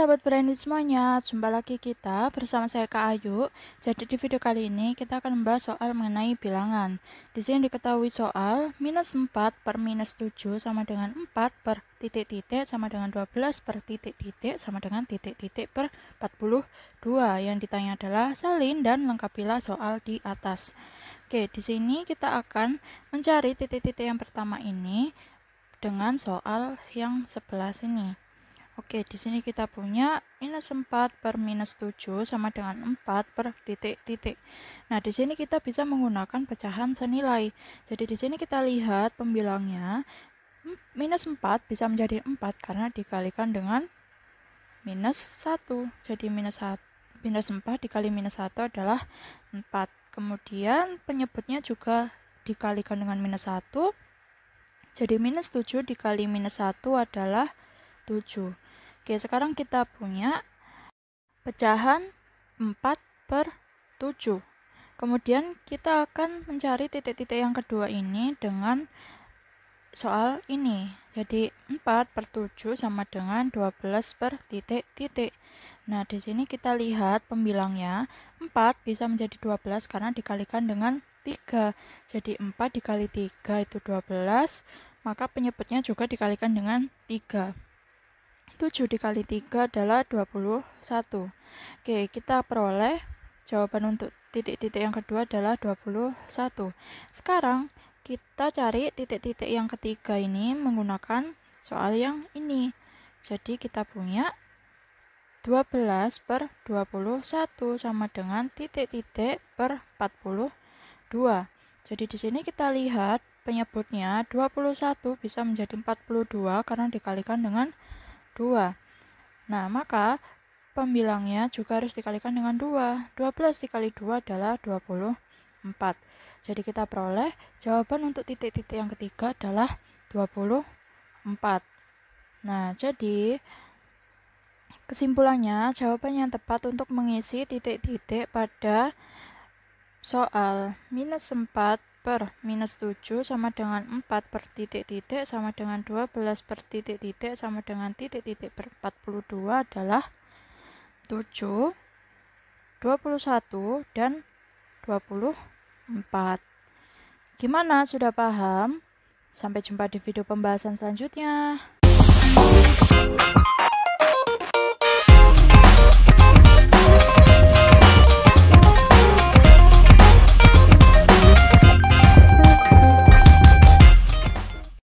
sahabat berani semuanya, jumpa lagi kita bersama saya Kak Ayu. Jadi di video kali ini kita akan membahas soal mengenai bilangan. Di sini diketahui soal minus 4 per minus 7 sama dengan 4 per titik-titik sama dengan 12 per titik-titik sama dengan titik-titik per 42. Yang ditanya adalah salin dan lengkapilah soal di atas. Oke, di sini kita akan mencari titik-titik yang pertama ini dengan soal yang sebelah sini. Oke, di sini kita punya minus 4 per minus 7 sama dengan 4 per titik-titik. Nah, di sini kita bisa menggunakan pecahan senilai. Jadi, di sini kita lihat pembilangnya, minus 4 bisa menjadi 4 karena dikalikan dengan minus 1. Jadi, minus, 1, minus 4 dikali minus 1 adalah 4. Kemudian, penyebutnya juga dikalikan dengan minus 1. Jadi, minus 7 dikali minus 1 adalah 7. Oke, sekarang kita punya pecahan 4 per 7. Kemudian kita akan mencari titik-titik yang kedua ini dengan soal ini. Jadi 4 per 7 sama dengan 12 per titik-titik. Nah, di sini kita lihat pembilangnya 4 bisa menjadi 12 karena dikalikan dengan 3. Jadi 4 dikali 3 itu 12, maka penyebutnya juga dikalikan dengan 3. 7 dikali 3 adalah 21. Oke, kita peroleh jawaban untuk titik-titik yang kedua adalah 21. Sekarang kita cari titik-titik yang ketiga ini menggunakan soal yang ini. Jadi kita punya 12 per 21 sama dengan titik-titik per 42. Jadi di sini kita lihat penyebutnya 21 bisa menjadi 42 karena dikalikan dengan 2. Nah, maka pembilangnya juga harus dikalikan dengan 2. 12 dikali 2 adalah 24. Jadi kita peroleh jawaban untuk titik-titik yang ketiga adalah 24. Nah, jadi kesimpulannya jawaban yang tepat untuk mengisi titik-titik pada soal minus 4 per minus 7 sama dengan 4 per titik-titik sama dengan 12 per titik-titik sama dengan titik-titik per 42 adalah 7, 21, dan 24. Gimana? Sudah paham? Sampai jumpa di video pembahasan selanjutnya.